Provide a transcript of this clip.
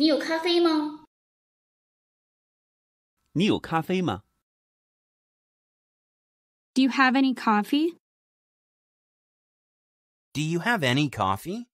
你有咖啡吗？你有咖啡吗？Do you have any coffee? Do you have any coffee?